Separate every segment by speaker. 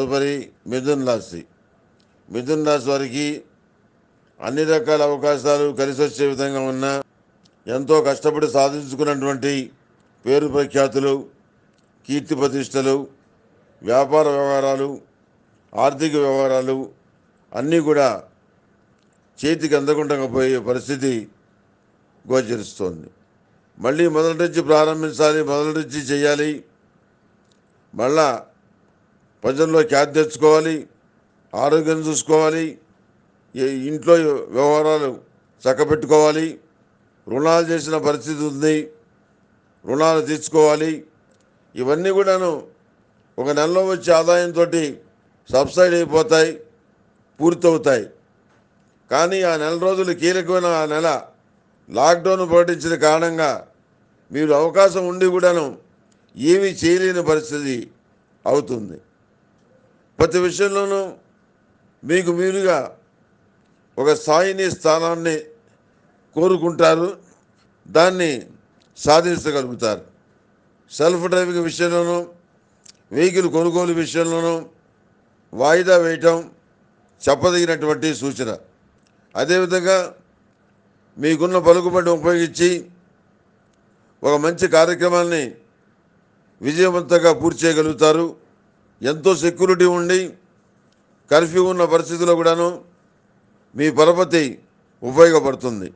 Speaker 1: తదుపరి మిథున్ రాశి మిథున్ రాశి వారికి అన్ని రకాల అవకాశాలు కలిసి వచ్చే విధంగా ఉన్న ఎంతో కష్టపడి సాధించుకున్నటువంటి పేరు ప్రఖ్యాతులు కీర్తి ప్రతిష్టలు వ్యాపార వ్యవహారాలు ఆర్థిక వ్యవహారాలు అన్నీ కూడా చేతికి అందకుండా పోయే పరిస్థితి గోచరిస్తోంది మళ్ళీ మొదటి నుంచి ప్రారంభించాలి మొదటి నుంచి చేయాలి మళ్ళా భజనలో ఖ్యాతి తెచ్చుకోవాలి ఆరోగ్యం చూసుకోవాలి ఇంట్లో వ్యవహారాలు చక్కబెట్టుకోవాలి రుణాలు చేసిన పరిస్థితి ఉంది రుణాలు తీర్చుకోవాలి ఇవన్నీ కూడాను ఒక నెలలో వచ్చే ఆదాయంతో సబ్సైడ్ అయిపోతాయి పూర్తవుతాయి కానీ ఆ నెల రోజులు కీలకమైన ఆ నెల లాక్డౌన్ ప్రకటించిన కారణంగా మీరు అవకాశం ఉండి కూడాను ఏమీ చేయలేని పరిస్థితి అవుతుంది ప్రతి విషయంలోనూ మీకు మీరుగా ఒక స్థాయిని స్థానాన్ని కోరుకుంటారు దాన్ని సాధించగలుగుతారు సెల్ఫ్ డ్రైవింగ్ విషయంలోనూ వెహికల్ కొనుగోలు విషయంలోనూ వాయిదా వేయటం చెప్పదగినటువంటి సూచన అదేవిధంగా మీకున్న పలుకుబడి ఉపయోగించి ఒక మంచి కార్యక్రమాన్ని విజయవంతంగా పూర్తి చేయగలుగుతారు ఎంతో సెక్యూరిటీ ఉండి కర్ఫ్యూ ఉన్న పరిస్థితిలో కూడాను మీ పరపతి ఉపయోగపడుతుంది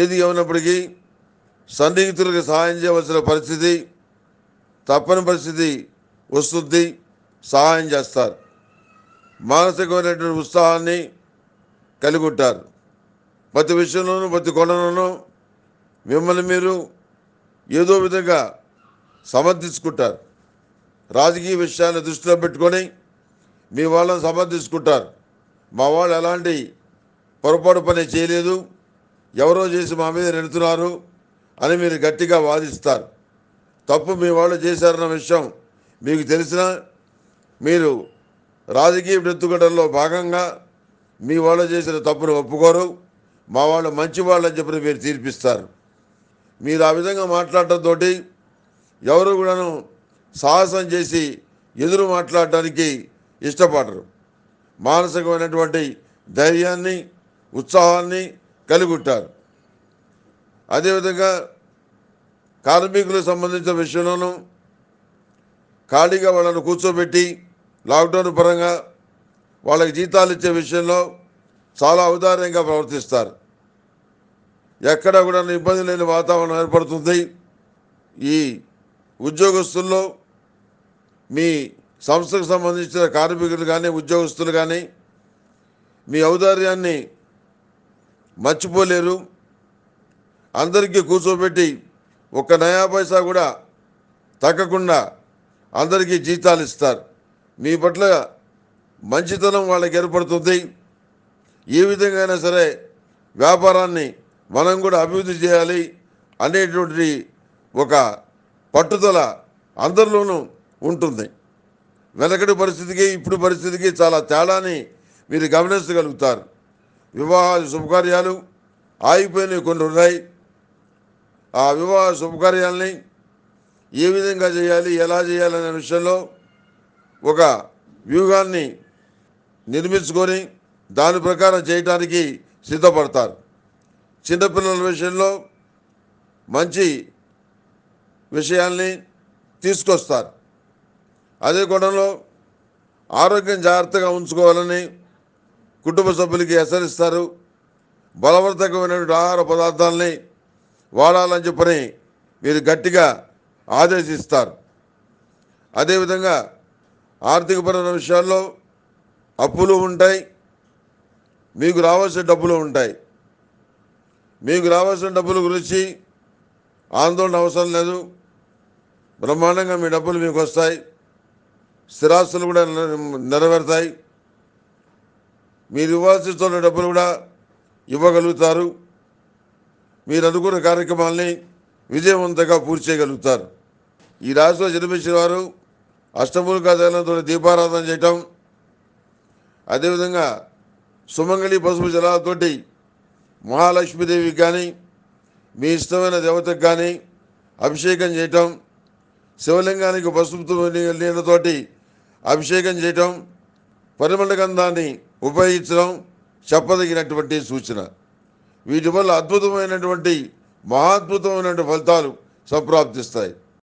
Speaker 1: ఏది ఏమైనప్పటికీ సన్నిహితులకు సహాయం చేయవలసిన పరిస్థితి తప్పని పరిస్థితి వస్తుంది సహాయం చేస్తారు మానసికమైనటువంటి ఉత్సాహాన్ని కలిగి ఉంటారు ప్రతి విషయంలోనూ ప్రతి కొండలోనూ మిమ్మల్ని మీరు ఏదో విధంగా సమర్థించుకుంటారు రాజకీయ విషయాన్ని దృష్టిలో పెట్టుకొని మీ వాళ్ళని సమర్థించుకుంటారు మా వాళ్ళు ఎలాంటి పొరపాటు పని చేయలేదు ఎవరో చేసి మా మీద నెడుతున్నారు అని మీరు గట్టిగా వాదిస్తారు తప్పు మీ వాళ్ళు చేశారన్న విషయం మీకు తెలిసిన మీరు రాజకీయ ఎత్తుగడల్లో భాగంగా మీ వాళ్ళు చేసిన తప్పును ఒప్పుకోరు మా వాళ్ళు మంచి వాళ్ళు అని మీరు తీర్పిస్తారు మీరు ఆ విధంగా మాట్లాడటంతో ఎవరు కూడాను సాహసం చేసి ఎదురు మాట్లాడడానికి ఇష్టపడరు మానసికమైనటువంటి ధైర్యాన్ని ఉత్సాహాన్ని కలిగుంటారు అదేవిధంగా కార్మికులకు సంబంధించిన విషయంలోనూ ఖాళీగా వాళ్ళను కూర్చోబెట్టి లాక్డౌన్ పరంగా వాళ్ళకి జీతాలు ఇచ్చే విషయంలో చాలా ఔదార్యంగా ప్రవర్తిస్తారు ఎక్కడ కూడా ఇబ్బంది లేని వాతావరణం ఏర్పడుతుంది ఈ ఉద్యోగస్తుల్లో మీ సంస్థకు సంబంధించిన కార్మికులు కానీ ఉద్యోగస్తులు కానీ మీ ఔదార్యాన్ని మర్చిపోలేరు అందరికీ కూర్చోబెట్టి ఒక నయా పైసా కూడా తగ్గకుండా అందరికీ జీతాలు ఇస్తారు మీ పట్ల మంచితనం వాళ్ళకి ఏర్పడుతుంది ఏ విధంగా సరే వ్యాపారాన్ని మనం కూడా అభివృద్ధి చేయాలి అనేటువంటి ఒక పట్టుదల అందరిలోనూ ఉంటుంది వెనకటి పరిస్థితికి ఇప్పుడు పరిస్థితికి చాలా తేడాని మీరు గమనించగలుగుతారు వివాహాలు శుభకార్యాలు ఆగిపోయినవి కొన్ని ఉన్నాయి ఆ వివాహ శుభకార్యాలని ఏ విధంగా చేయాలి ఎలా చేయాలి అనే విషయంలో ఒక వ్యూహాన్ని నిర్మించుకొని దాని ప్రకారం చేయటానికి సిద్ధపడతారు చిన్నపిల్లల విషయంలో మంచి విషయాల్ని తీసుకొస్తారు అదే కోణంలో ఆరోగ్యం జాగ్రత్తగా ఉంచుకోవాలని కుటుంబ సభ్యులకి హెచ్చరిస్తారు బలవంతకమైనటువంటి ఆహార పదార్థాలని వాడాలని చెప్పని వీరు గట్టిగా ఆదేశిస్తారు అదేవిధంగా ఆర్థికపరమైన విషయాల్లో అప్పులు ఉంటాయి మీకు రావాల్సిన డబ్బులు ఉంటాయి మీకు రావాల్సిన డబ్బుల గురించి ఆందోళన అవసరం లేదు బ్రహ్మాండంగా మీ డబ్బులు మీకు వస్తాయి స్థిరాస్తులు కూడా నెరవేరుతాయి మీరు ఇవ్వాల్సిన డబ్బులు కూడా ఇవ్వగలుగుతారు మీరు అనుకున్న కార్యక్రమాల్ని విజయవంతంగా పూర్తి చేయగలుగుతారు ఈ రాశిలో జన్మించిన వారు అష్టమూలికా జలంతో దీపారాధన చేయటం అదేవిధంగా సుమంగళి పసుపు జలాలతోటి మహాలక్ష్మీదేవికి కానీ మీ ఇష్టమైన దేవతకు కానీ అభిషేకం చేయటం శివలింగానికి పసుపుతో నీళ్ళతోటి అభిషేకం చేయటం పరిమళ గంధాన్ని ఉపయోగించడం చెప్పదగినటువంటి సూచన వీటి వల్ల అద్భుతమైనటువంటి మహాద్భుతమైనటువంటి ఫలితాలు సంప్రాప్తిస్తాయి